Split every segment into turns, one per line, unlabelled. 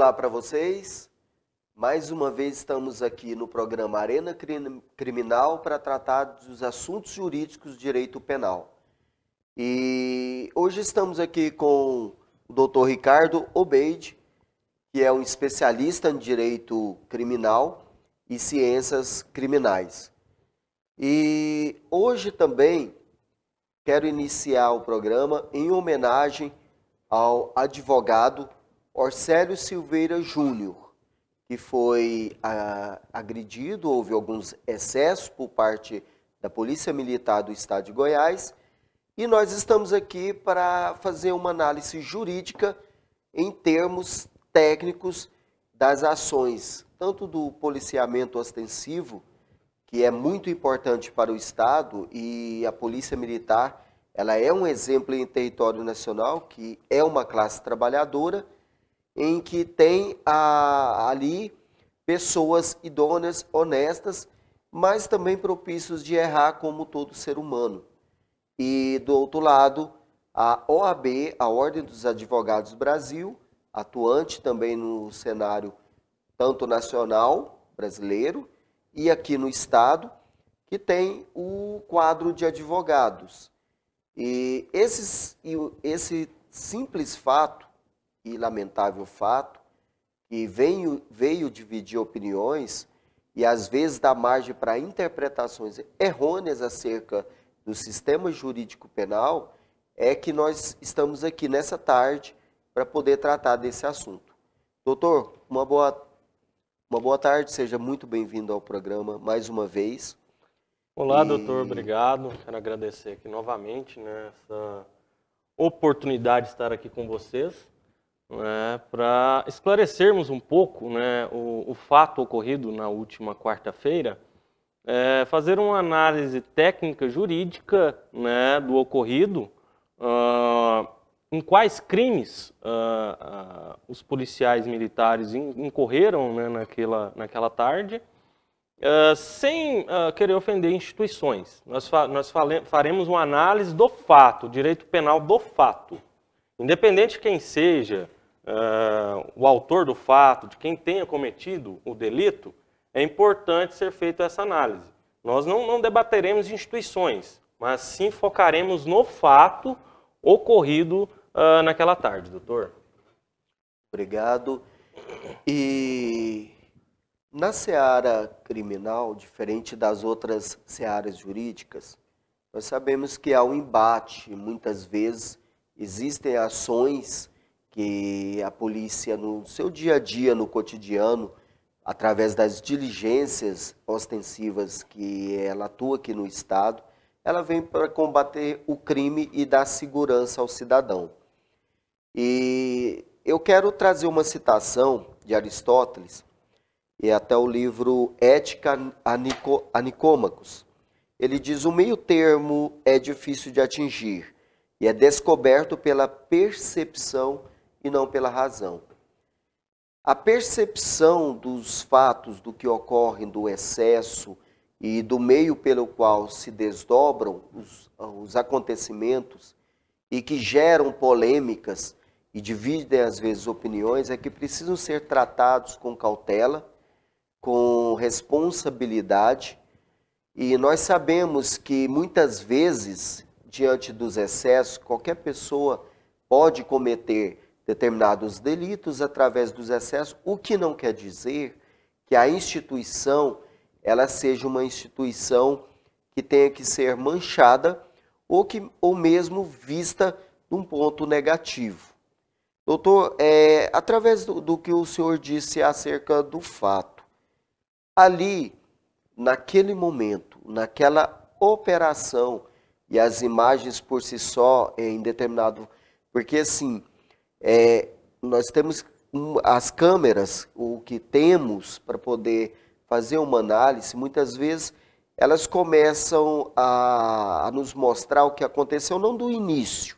Olá para vocês. Mais uma vez estamos aqui no programa Arena Criminal para tratar dos assuntos jurídicos de direito penal. E hoje estamos aqui com o Dr. Ricardo Obeide, que é um especialista em direito criminal e ciências criminais. E hoje também quero iniciar o programa em homenagem ao advogado Orcélio Silveira Júnior, que foi a, ah, agredido, houve alguns excessos por parte da Polícia Militar do Estado de Goiás, e nós estamos aqui para fazer uma análise jurídica em termos técnicos das ações, tanto do policiamento ostensivo, que é muito importante para o Estado, e a Polícia Militar, ela é um exemplo em território nacional, que é uma classe trabalhadora, em que tem a, ali pessoas idôneas, honestas, mas também propícios de errar como todo ser humano. E do outro lado, a OAB, a Ordem dos Advogados Brasil, atuante também no cenário tanto nacional brasileiro e aqui no estado, que tem o quadro de advogados. E esses, esse simples fato e lamentável fato que veio, veio dividir opiniões e às vezes dá margem para interpretações errôneas acerca do sistema jurídico penal, é que nós estamos aqui nessa tarde para poder tratar desse assunto. Doutor, uma boa, uma boa tarde, seja muito bem-vindo ao programa mais uma vez.
Olá, e... doutor, obrigado. Quero agradecer aqui novamente nessa né, essa oportunidade de estar aqui com vocês né, para esclarecermos um pouco né, o, o, fato ocorrido na última quarta-feira, é, fazer uma análise técnica jurídica né, do ocorrido, uh, em quais crimes uh, uh, os policiais militares incorreram né, naquela, naquela tarde, sem querer ofender instituições. Nós, fa nós faremos uma análise do fato, direito penal do fato. Independente de quem seja, uh, o autor do fato, de quem tenha cometido o delito, é importante ser feita essa análise. Nós não, não debateremos instituições, mas sim focaremos no fato ocorrido uh, naquela tarde, doutor.
Obrigado. E na seara criminal, diferente das outras searas jurídicas, nós sabemos que há um embate. Muitas vezes existem ações que a polícia, no seu dia a dia, no cotidiano, através das diligências ostensivas que ela atua aqui no Estado, ela vem para combater o crime e dar segurança ao cidadão. E eu quero trazer uma citação de Aristóteles e até o livro Ética a, Nicômacos. Ele diz: o meio termo é difícil de atingir e é descoberto pela percepção e não pela razão. A percepção dos fatos do que ocorrem do excesso e do meio pelo qual se desdobram os, os acontecimentos e que geram polêmicas e dividem às vezes opiniões é que precisam ser tratados com cautela, com responsabilidade e nós sabemos que muitas vezes diante dos excessos qualquer pessoa pode cometer determinados delitos através dos excessos, o que não quer dizer que a instituição ela seja uma instituição que tenha que ser manchada ou que ou mesmo vista num ponto negativo. Doutor, é, através do, do que o senhor disse acerca do fato, ali, naquele momento, naquela operação, e as imagens por si só, em determinado. Porque, assim, é, nós temos as câmeras, o que temos para poder fazer uma análise, muitas vezes elas começam a, a, nos mostrar o que aconteceu, não do início,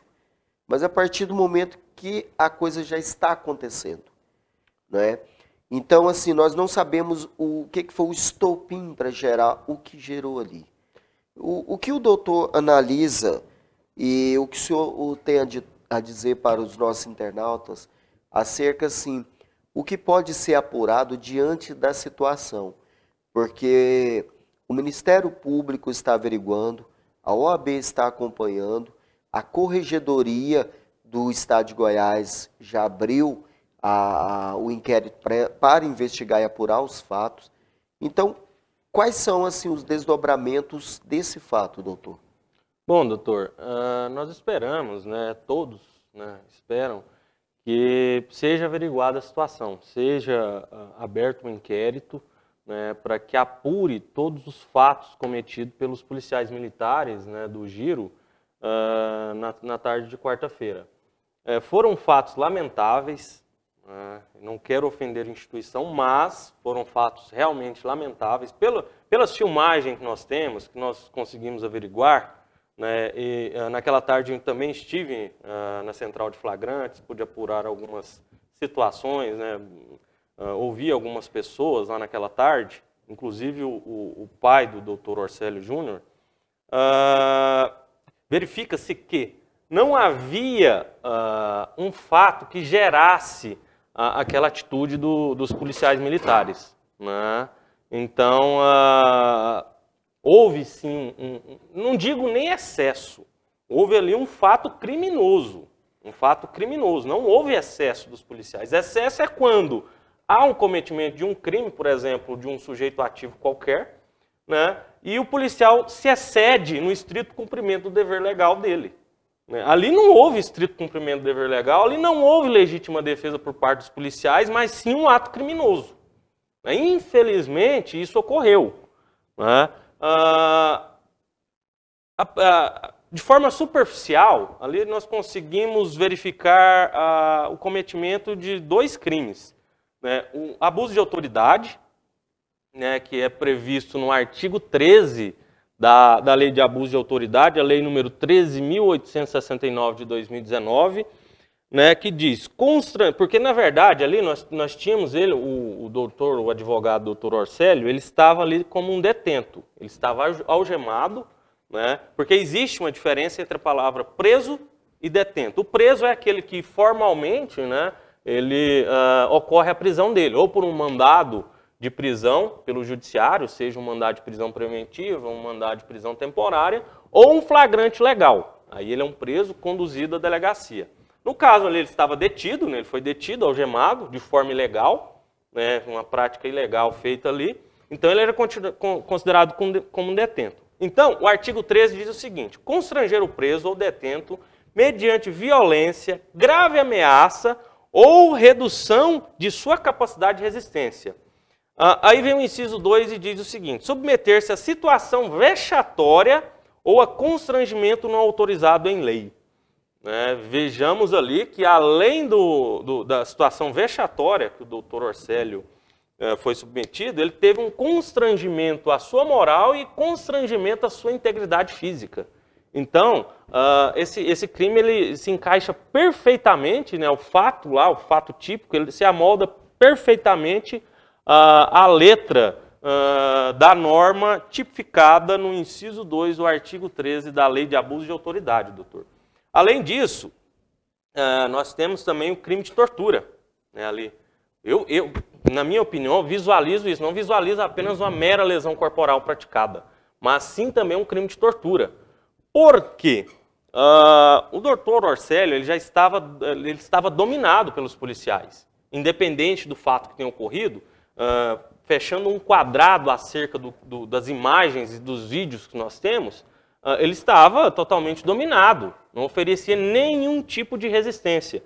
mas a partir do momento que a coisa já está acontecendo. Né? Então, assim, nós não sabemos o que, que foi o estopim para gerar o que gerou ali. O, o, que o doutor analisa e o que o senhor tem a, a dizer para os nossos internautas acerca, assim o que pode ser apurado diante da situação, porque o Ministério Público está averiguando, a OAB está acompanhando, a Corregedoria do Estado de Goiás já abriu a, a, o inquérito para investigar e apurar os fatos. Então, quais são assim os desdobramentos desse fato, doutor?
Bom, doutor, uh, nós esperamos, né, todos né, esperam que seja averiguada a situação, seja uh, aberto um inquérito né, para que apure todos os fatos cometidos pelos policiais militares né, do Giro uh, na, na, tarde de quarta-feira. Uh, foram fatos lamentáveis, né, não quero ofender a instituição, mas foram fatos realmente lamentáveis. Pelo, pelas filmagens que nós temos, que nós conseguimos averiguar, né? E uh, naquela tarde eu também estive uh, na central de flagrantes, pude apurar algumas situações, né? uh, ouvi algumas pessoas lá naquela tarde, inclusive o, o, o pai do doutor Orcélio Júnior, ah, verifica-se que não havia um fato que gerasse aquela atitude do, dos policiais militares. Né? Então, houve sim, um, um, não digo nem excesso, houve ali um fato criminoso, um fato criminoso, não houve excesso dos policiais. Excesso é quando há um cometimento de um crime, por exemplo, de um sujeito ativo qualquer, né, e o policial se excede no estrito cumprimento do dever legal dele. Né? Ali não houve estrito cumprimento do dever legal, ali não houve legítima defesa por parte dos policiais, mas sim um ato criminoso. Né? Infelizmente, isso ocorreu. Né? ah, de forma superficial, ali nós conseguimos verificar ah, o cometimento de dois crimes. Né? O abuso de autoridade, né, que é previsto no artigo 13 da, da Lei de Abuso de Autoridade, a Lei número 13.869 de 2019, né, que diz, porque na verdade ali nós, nós tínhamos ele, o, o doutor, o advogado doutor Orcélio, ele estava ali como um detento, ele estava algemado, né, porque existe uma diferença entre a palavra preso e detento. O preso é aquele que formalmente né, ele, uh, ocorre a prisão dele, ou por um mandado de prisão pelo judiciário, seja um mandado de prisão preventiva, um mandado de prisão temporária, ou um flagrante legal. Aí ele é um preso conduzido à delegacia. No caso ali, ele estava detido, né? ele foi detido, algemado, de forma ilegal, né? uma prática ilegal feita ali. Então, ele era considerado como um detento. Então, o artigo 13 diz o seguinte: constranger o preso ou detento mediante violência, grave ameaça ou redução de sua capacidade de resistência. Ah, aí vem o inciso 2 e diz o seguinte: submeter-se a situação vexatória ou a constrangimento não autorizado em lei né, vejamos ali que além do, do, da situação vexatória que o doutor Orcélio eh, foi submetido, ele teve um constrangimento à sua moral e constrangimento à sua integridade física. Então, uh, esse, esse crime ele se encaixa perfeitamente, né, o fato lá, o fato típico, ele se amolda perfeitamente uh, à letra uh, da norma tipificada no inciso 2 do artigo 13 da Lei de Abuso de Autoridade, doutor. Além disso, eh, nós temos também o crime de tortura né, ali. Eu, eu, na minha opinião, visualizo isso. Não visualizo apenas uma mera lesão corporal praticada, mas sim também um crime de tortura. Por quê? Uh, o doutor Orcelio, ele já estava, ele estava dominado pelos policiais. Independente do fato que tenha ocorrido, uh, fechando um quadrado acerca do, do, das imagens e dos vídeos que nós temos, uh, ele estava totalmente dominado não oferecia nenhum tipo de resistência.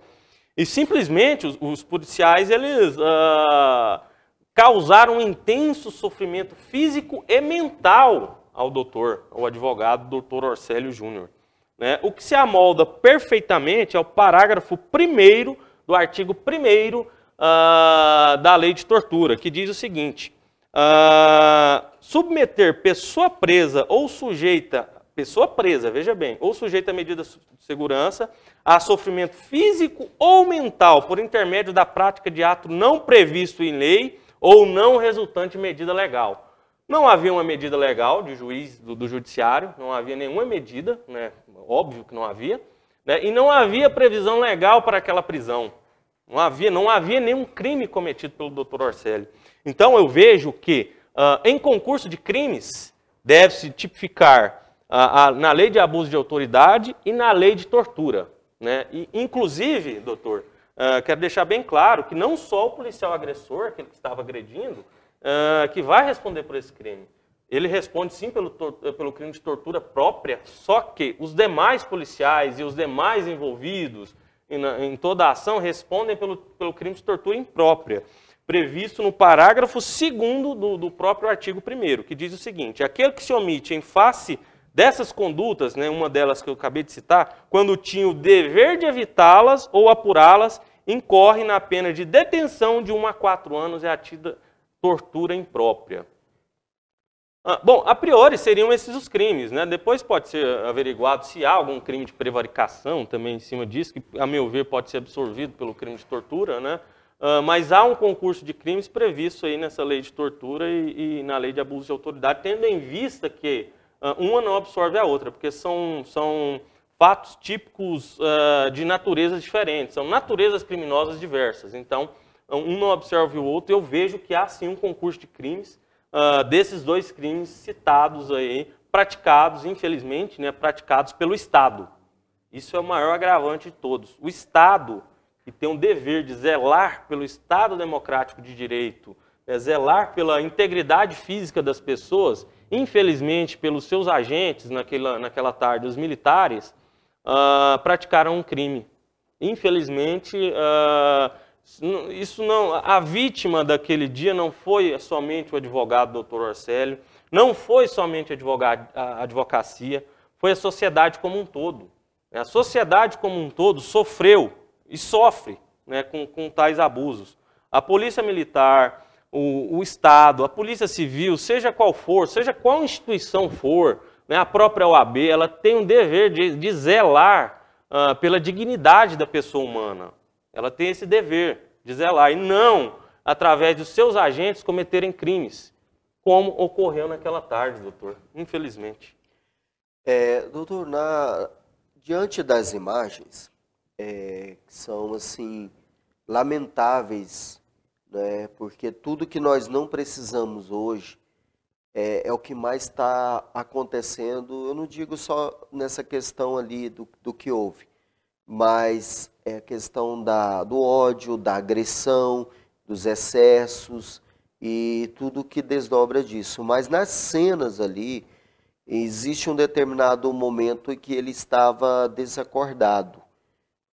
E simplesmente os, os policiais eles ah, causaram um intenso sofrimento físico e mental ao doutor, ao advogado doutor Orcélio Júnior. Né? O que se amolda perfeitamente ao parágrafo 1 do artigo 1 ah, da Lei de Tortura, que diz o seguinte: ah, submeter pessoa presa ou sujeita pessoa presa, veja bem, ou sujeita a medidas de segurança, a sofrimento físico ou mental por intermédio da prática de ato não previsto em lei ou não resultante em medida legal. Não havia uma medida legal de juiz do, do judiciário, não havia nenhuma medida, né? óbvio que não havia, né? e não havia previsão legal para aquela prisão. Não havia, não havia nenhum crime cometido pelo doutor Orselli. Então eu vejo que uh, em concurso de crimes deve-se tipificar a, a, na lei de abuso de autoridade e na lei de tortura. Né? E, inclusive, doutor, uh, quero deixar bem claro que não só o policial agressor, aquele que estava agredindo, uh, que vai responder por esse crime. Ele responde sim pelo, eh, pelo crime de tortura própria, só que os demais policiais e os demais envolvidos em, em toda a ação respondem pelo, pelo crime de tortura imprópria previsto no parágrafo 2 do, do, próprio artigo 1, que diz o seguinte: aquele que se omite em face Dessas condutas, né, uma delas que eu acabei de citar, quando tinha o dever de evitá-las ou apurá-las, incorre na pena de detenção de 1 a 4 anos e é tortura imprópria. Ah, bom, a priori seriam esses os crimes, né? Depois pode ser averiguado se há algum crime de prevaricação também em cima disso, que a meu ver pode ser absorvido pelo crime de tortura, né? Uh, mas há um concurso de crimes previsto aí nessa lei de tortura e, e, na lei de abuso de autoridade, tendo em vista que ah, uma não absorve a outra, porque são, são fatos típicos uh, de naturezas diferentes, são naturezas criminosas diversas. Então, ah, um não absorve o outro. Eu vejo que há sim um concurso de crimes, uh, desses dois crimes citados aí, praticados, infelizmente, né, praticados pelo Estado. Isso é o maior agravante de todos. O Estado, que tem um dever de zelar pelo Estado democrático de direito, né, zelar pela integridade física das pessoas, infelizmente, pelos seus agentes naquela, naquela tarde, os militares, uh, praticaram um crime. Infelizmente, uh, isso não, a vítima daquele dia não foi somente o advogado doutor Orcélio, não foi somente advogado, a advocacia, foi a sociedade como um todo. A sociedade como um todo sofreu e sofre né, com, com tais abusos. A polícia militar, o, o Estado, a Polícia Civil, seja qual for, seja qual instituição for, né, a própria OAB, ela tem um dever de, de zelar uh, pela dignidade da pessoa humana. Ela tem esse dever de zelar e não através dos seus agentes cometerem crimes, como ocorreu naquela tarde, doutor, infelizmente. É, doutor,
na, diante das imagens, é, que são assim lamentáveis né? porque tudo que nós não precisamos hoje é, é o que mais está acontecendo. Eu não digo só nessa questão ali do, do que houve, mas é a questão da, do ódio, da agressão, dos excessos e tudo que desdobra disso. Mas nas cenas ali, existe um determinado momento em que ele estava desacordado.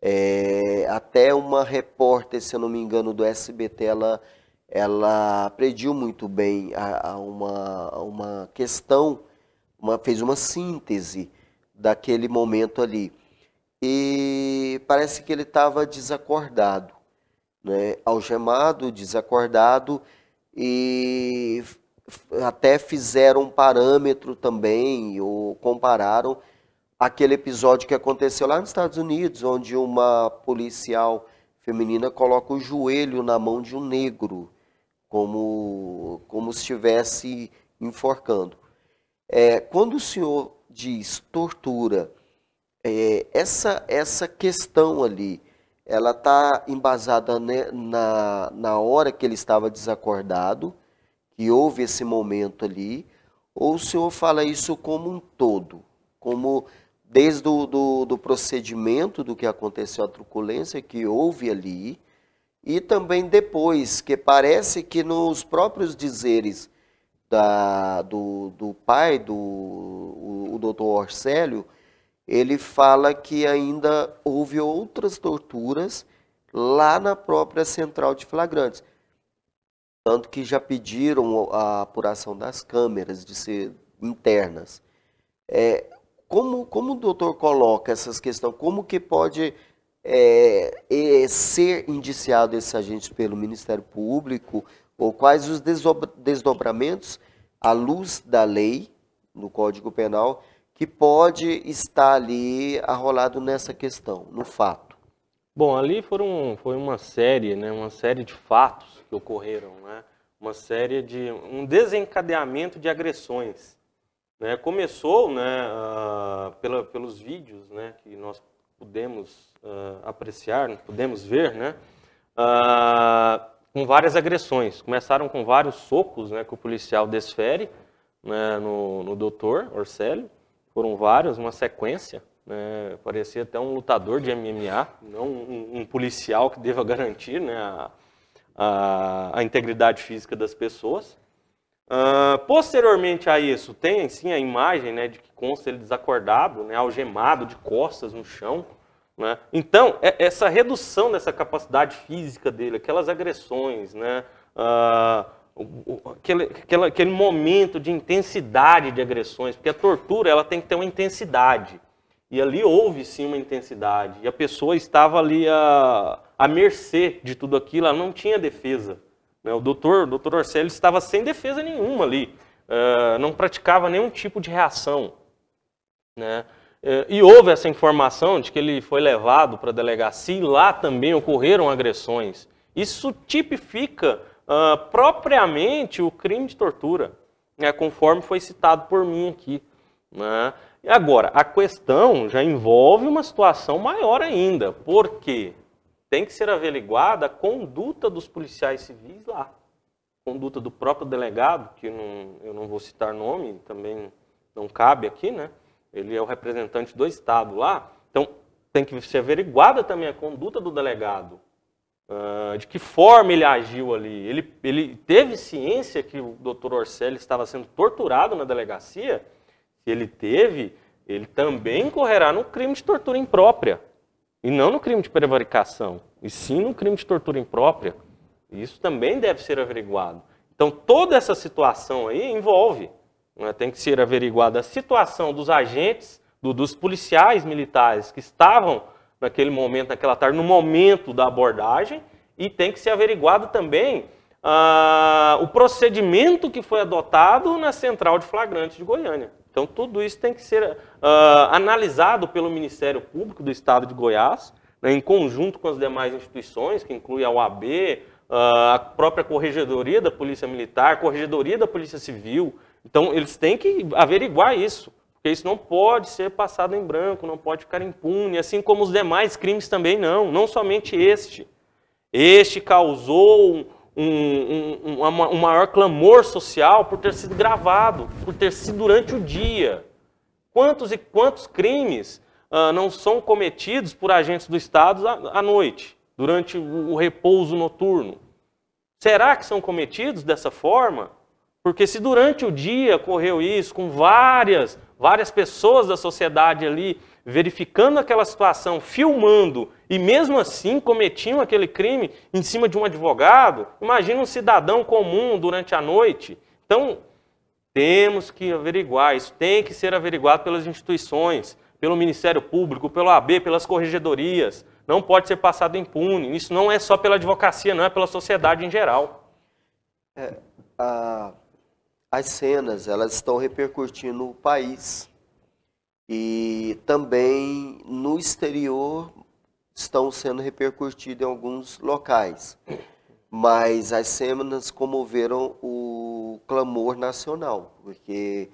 É, até uma repórter, se eu não me engano, do SBT, ela, ela prediu muito bem a, a uma, a uma questão, uma, fez uma síntese daquele momento ali. E parece que ele estava desacordado, né? algemado, desacordado, e até fizeram um parâmetro também, ou compararam aquele episódio que aconteceu lá nos Estados Unidos, onde uma policial feminina coloca o joelho na mão de um negro, como, como se estivesse enforcando. É, quando o senhor diz tortura, é, essa, essa questão ali, ela está embasada né, na, na hora que ele estava desacordado, que houve esse momento ali, ou o senhor fala isso como um todo, como desde o do, do procedimento do que aconteceu a truculência que houve ali, e também depois, que parece que nos próprios dizeres da, do, do pai, do o, o doutor Orcélio, ele fala que ainda houve outras torturas lá na própria central de flagrantes. Tanto que já pediram a apuração das câmeras de ser internas. É, como, como o doutor coloca essas questões? Como que pode é, é, ser indiciado esse agente pelo Ministério Público? Ou quais os desdobramentos à luz da lei, no Código Penal, que pode estar ali arrolado nessa questão, no fato?
Bom, ali foram, foi uma série, né, uma série de fatos que ocorreram, né? uma série de um desencadeamento de agressões né, começou né, uh, pela, pelos vídeos né, que nós pudemos uh, apreciar, pudemos ver, né, uh, com várias agressões. Começaram com vários socos né, que o policial desfere né, no, no doutor Orcélio. Foram vários, uma sequência. Né, parecia até um lutador de MMA, não um, um policial que deva garantir né, a, a, a integridade física das pessoas. Uh, posteriormente a isso, tem sim a imagem né, de que consta ele desacordado, né, algemado, de costas no chão. Né? Então, é, essa redução dessa capacidade física dele, aquelas agressões, né, uh, aquele, aquele, aquele momento de intensidade de agressões, porque a tortura ela tem que ter uma intensidade. E ali houve sim uma intensidade. E a pessoa estava ali à, à mercê de tudo aquilo, ela não tinha defesa. Né, o doutor, o doutor Orselli estava sem defesa nenhuma ali, não praticava nenhum tipo de reação. Né? Eh, e houve essa informação de que ele foi levado para a delegacia e lá também ocorreram agressões. Isso tipifica propriamente o crime de tortura, né, conforme foi citado por mim aqui. Né? E agora, a questão já envolve uma situação maior ainda, porque tem que ser averiguada a conduta dos policiais civis lá. Conduta do próprio delegado, que não, eu não vou citar nome, também não cabe aqui, né? Ele é o representante do Estado lá. Então, tem que ser averiguada também a conduta do delegado. Uh, de que forma ele agiu ali. Ele, ele teve ciência que o doutor Orselli estava sendo torturado na delegacia? Se ele teve, ele também incorrerá no crime de tortura imprópria. E não no crime de prevaricação, e sim no crime de tortura imprópria. Isso também deve ser averiguado. Então, toda essa situação aí envolve. Né, tem que ser averiguada a situação dos agentes, do, dos policiais militares que estavam naquele momento, naquela tarde, no momento da abordagem, e tem que ser averiguado também ah, o procedimento que foi adotado na central de flagrante de Goiânia. Então, tudo isso tem que ser uh, analisado pelo Ministério Público do Estado de Goiás, né, em conjunto com as demais instituições, que inclui a UAB, uh, ah, a própria Corregedoria da Polícia Militar, Corregedoria da Polícia Civil. Então, eles têm que averiguar isso, porque isso não pode ser passado em branco, não pode ficar impune, assim como os demais crimes também não, não somente este. Este causou um, um, um, maior clamor social por ter sido gravado, por ter sido durante o dia. Quantos e quantos crimes ah, não são cometidos por agentes do Estado à, à noite, durante o, o repouso noturno? Será que são cometidos dessa forma? Porque se durante o dia ocorreu isso, com várias, várias pessoas da sociedade ali verificando aquela situação, filmando e mesmo assim cometiam aquele crime em cima de um advogado, imagina um cidadão comum durante a noite. Então, temos que averiguar, isso tem que ser averiguado pelas instituições, pelo Ministério Público, pelo AB, pelas corregedorias. Não pode ser passado impune. Isso não é só pela advocacia, não, é pela sociedade em geral.
É, a, as cenas, elas estão repercutindo o país e também no exterior estão sendo repercutidos em alguns locais. Mas as semanas comoveram o clamor nacional, porque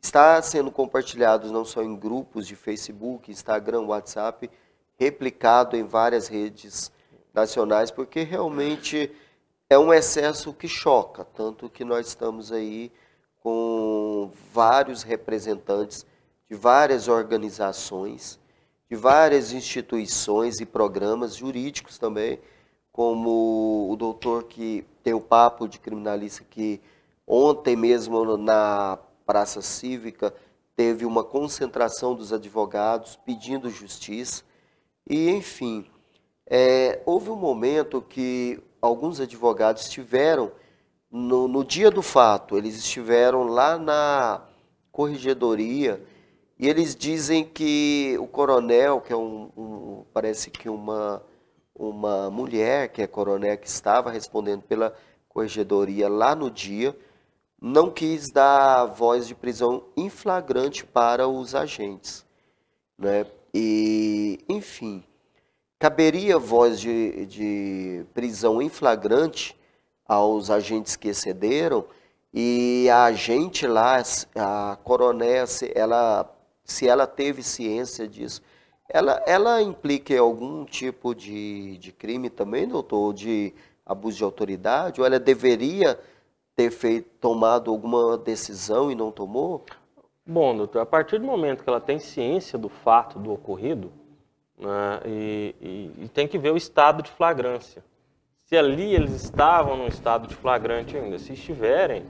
está sendo compartilhado não só em grupos de Facebook, Instagram, WhatsApp, replicado em várias redes nacionais, porque realmente é um excesso que choca, tanto que nós estamos aí com vários representantes de várias organizações, de várias instituições e programas jurídicos também, como o doutor que tem o papo de criminalista que ontem mesmo na Praça Cívica teve uma concentração dos advogados pedindo justiça. E, enfim, é, houve um momento que alguns advogados estiveram, no, no, dia do fato, eles estiveram lá na corregedoria e eles dizem que o coronel, que é um, um, parece que uma, uma mulher que é coronel que estava respondendo pela corregedoria lá no dia, não quis dar voz de prisão em flagrante para os agentes, né? E, enfim, caberia voz de, de prisão em flagrante aos agentes que excederam e a gente lá, a coronel, ela se ela teve ciência disso. Ela, ela implica algum tipo de, de crime também, doutor? De abuso de autoridade? Ou ela deveria ter feito, tomado
alguma decisão e não tomou? Bom, doutor, a partir do momento que ela tem ciência do fato do ocorrido, né, e, e, e, tem que ver o estado de flagrância. Se ali eles estavam no estado de flagrante ainda, se estiverem,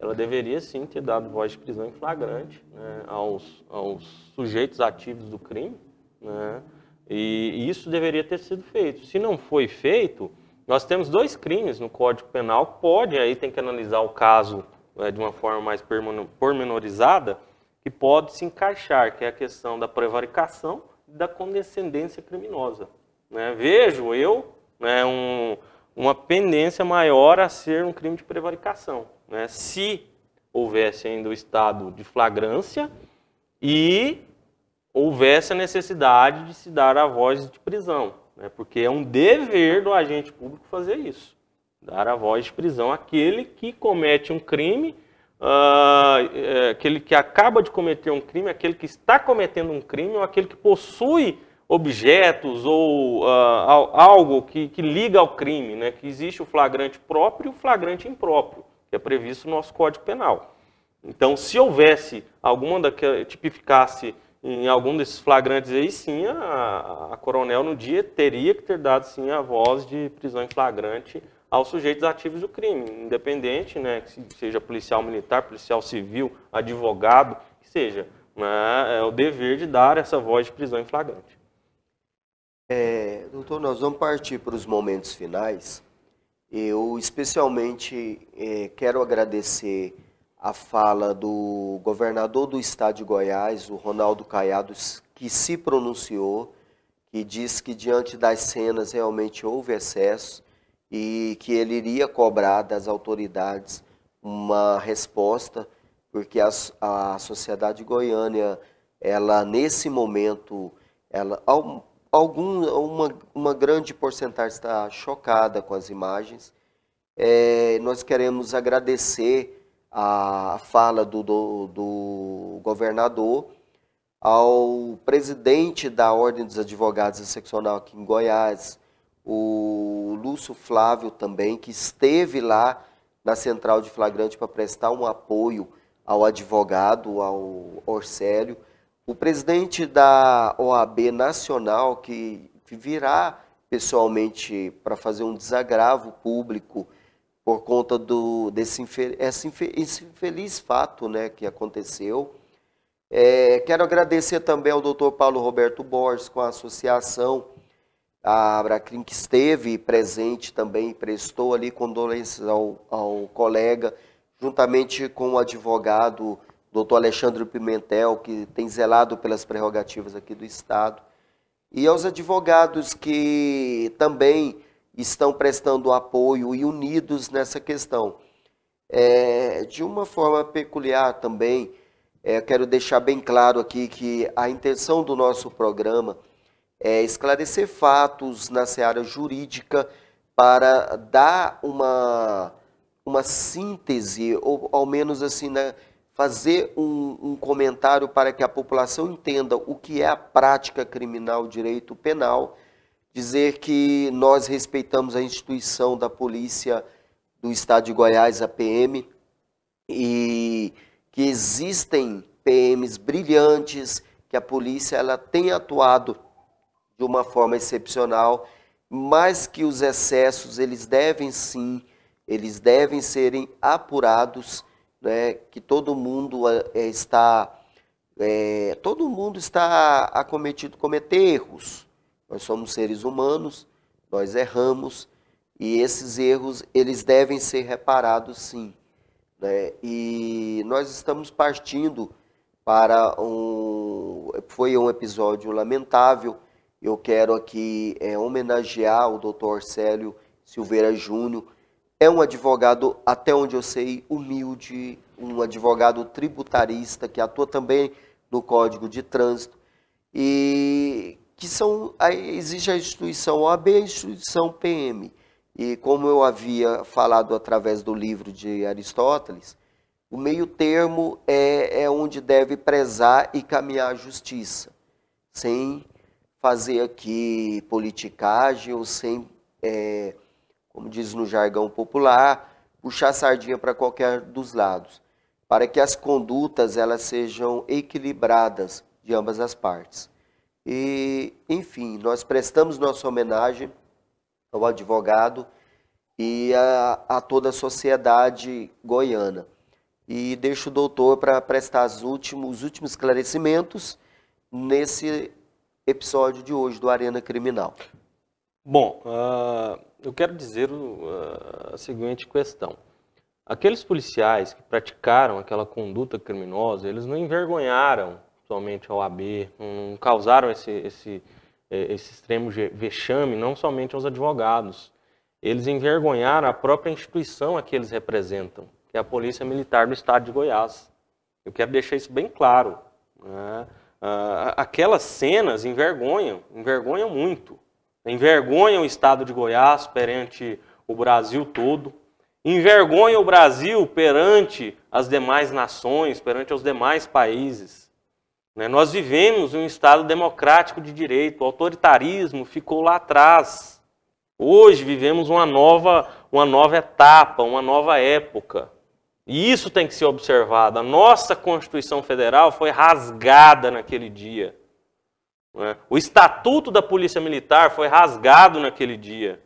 ela deveria sim ter dado voz de prisão em flagrante né, aos, aos sujeitos ativos do crime, né, e isso deveria ter sido feito. Se não foi feito, nós temos dois crimes no Código Penal, pode, aí tem que analisar o caso é, de uma forma mais pormenorizada, que pode se encaixar, que é a questão da prevaricação e da condescendência criminosa. Né? Vejo eu né, um, uma pendência maior a ser um crime de prevaricação né, se houvesse ainda o estado de flagrância e houvesse a necessidade de se dar a voz de prisão, né, porque é um dever do agente público fazer isso, dar a voz de prisão àquele que comete um crime, uh, aquele que acaba de cometer um crime, aquele que está cometendo um crime ou aquele que possui objetos ou uh, algo que, que, liga ao crime, né? que existe o flagrante próprio e o flagrante impróprio que é previsto no nosso Código Penal. Então, se houvesse alguma da que tipificasse em algum desses flagrantes aí, sim, a, a, coronel no dia teria que ter dado sim a voz de prisão em flagrante aos sujeitos ativos do crime, independente, né, que seja policial militar, policial civil, advogado, que seja. Né, é o dever de dar essa voz de prisão em flagrante.
É, doutor, nós vamos partir para os momentos finais. Eu especialmente eh, quero agradecer a fala do governador do estado de Goiás, o Ronaldo Caiado, que se pronunciou, que disse que diante das cenas realmente houve excesso e que ele iria cobrar das autoridades uma resposta, porque a, a sociedade goiânia, ela nesse momento, ela, ao algum, uma, uma grande porcentagem está chocada com as imagens. É, nós queremos agradecer a fala do, do, do, governador ao presidente da Ordem dos Advogados Seccional aqui em Goiás, o Lúcio Flávio também, que esteve lá na Central de Flagrante para prestar um apoio ao advogado, ao Orcélio, o presidente da OAB Nacional, que virá pessoalmente para fazer um desagravo público por conta do, desse esse infeliz fato né, que aconteceu. É, quero agradecer também ao doutor Paulo Roberto Borges, com a associação, a Abraclin, que esteve presente também, prestou ali condolências ao, ao colega, juntamente com o advogado doutor Alexandre Pimentel, que tem zelado pelas prerrogativas aqui do Estado, e aos advogados que também estão prestando apoio e unidos nessa questão. É, de uma forma peculiar também, é, quero deixar bem claro aqui que a intenção do nosso programa é esclarecer fatos na seara jurídica para dar uma, uma síntese, ou ao menos assim, né, fazer um, um comentário para que a população entenda o que é a prática criminal, direito penal, dizer que nós respeitamos a instituição da polícia do estado de Goiás, a PM, e que existem PMs brilhantes, que a polícia ela tem atuado de uma forma excepcional, mas que os excessos eles devem sim, eles devem serem apurados né, que todo mundo é, é, está é, todo mundo está acometido cometer erros. Nós somos seres humanos, nós erramos e esses erros eles devem ser reparados, sim. Né? E nós estamos partindo para um foi um episódio lamentável. Eu quero aqui é, homenagear o Dr. Célio Silveira Júnior é um advogado, até onde eu sei, humilde, um advogado tributarista que atua também no Código de Trânsito e que são existe a instituição OAB e a instituição PM. E como eu havia falado através do livro de Aristóteles, o meio termo é, é onde deve prezar e caminhar a justiça, sem fazer aqui politicagem ou sem é, como diz no jargão popular, puxar sardinha para qualquer dos lados, para que as condutas elas sejam equilibradas de ambas as partes. E, enfim, nós prestamos nossa homenagem ao advogado e a, a toda a sociedade goiana. E deixo o doutor para prestar os últimos, os últimos esclarecimentos nesse episódio de hoje do Arena Criminal.
Bom, uh, eu quero dizer uh, a seguinte questão. Aqueles policiais que praticaram aquela conduta criminosa, eles não envergonharam somente a OAB, não causaram esse, esse, eh, esse extremo vexame não somente aos advogados. Eles envergonharam a própria instituição a que eles representam, que é a Polícia Militar do Estado de Goiás. Eu quero deixar isso bem claro. Né? Ah, aquelas cenas envergonham, envergonham muito envergonha o estado de Goiás perante o Brasil todo, envergonha o Brasil perante as demais nações, perante os demais países. Né? Nós vivemos um Estado democrático de direito, o autoritarismo ficou lá atrás. Hoje vivemos uma nova, uma nova etapa, uma nova época. E isso tem que ser observado. A nossa Constituição Federal foi rasgada naquele dia. É? O estatuto da Polícia Militar foi rasgado naquele dia.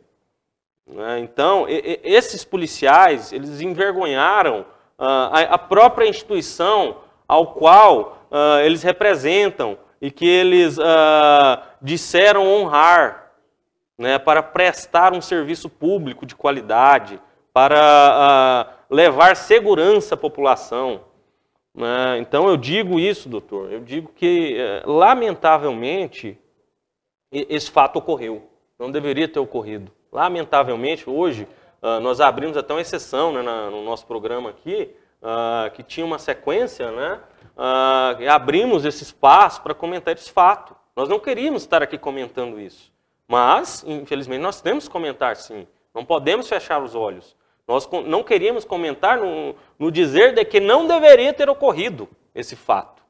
É? Então, esses policiais, eles envergonharam ah, a, própria instituição ao qual ah, eles representam e que eles ah, disseram honrar né, para prestar um serviço público de qualidade, para levar segurança à população. Né? Então eu digo isso, doutor, eu digo que, eh, lamentavelmente, esse fato ocorreu, não deveria ter ocorrido. Lamentavelmente, hoje, ah, nós abrimos até uma exceção né, no nosso programa aqui, ah, que tinha uma sequência, né, ah, abrimos esse espaço para comentar esse fato. Nós não queríamos estar aqui comentando isso, mas, infelizmente, nós temos que comentar sim, não podemos fechar os olhos. Nós não queríamos comentar no, no dizer de que não deveria ter ocorrido esse fato.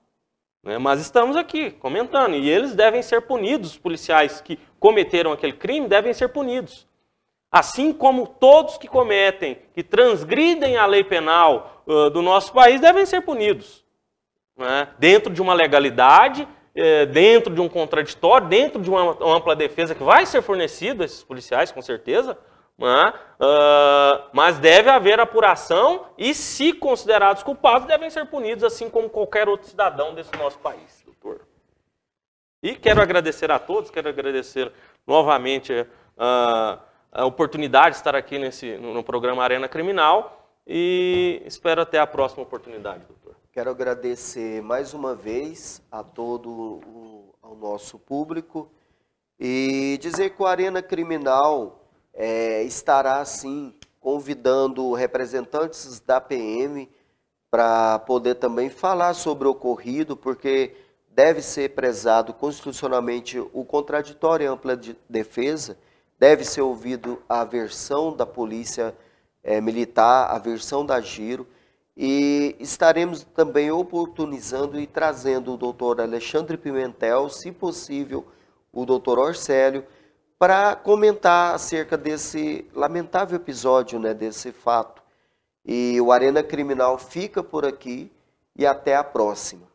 Né? Mas estamos aqui comentando, e eles devem ser punidos, os policiais que cometeram aquele crime devem ser punidos. Assim como todos que cometem, que transgridem a lei penal uh, do nosso país, devem ser punidos. Né? Dentro de uma legalidade, eh, dentro de um contraditório, dentro de uma ampla defesa que vai ser fornecida a esses policiais, com certeza, né? Ah, mas deve haver apuração e, se considerados culpados, devem ser punidos, assim como qualquer outro cidadão desse nosso país, doutor. E quero agradecer a todos, quero agradecer novamente a, ah, a oportunidade de estar aqui nesse, no programa Arena Criminal e espero até a próxima oportunidade, doutor.
Quero agradecer mais uma vez a todo o ao nosso público e dizer que o Arena Criminal é, estará sim convidando representantes da PM para poder também falar sobre o ocorrido, porque deve ser prezado constitucionalmente o contraditório e ampla de defesa, deve ser ouvido a versão da polícia é, militar, a versão da Giro, e estaremos também oportunizando e trazendo o doutor Alexandre Pimentel, se possível, o doutor Orcélio, para comentar acerca desse lamentável episódio, né, desse fato. E o Arena Criminal fica por aqui e até a próxima.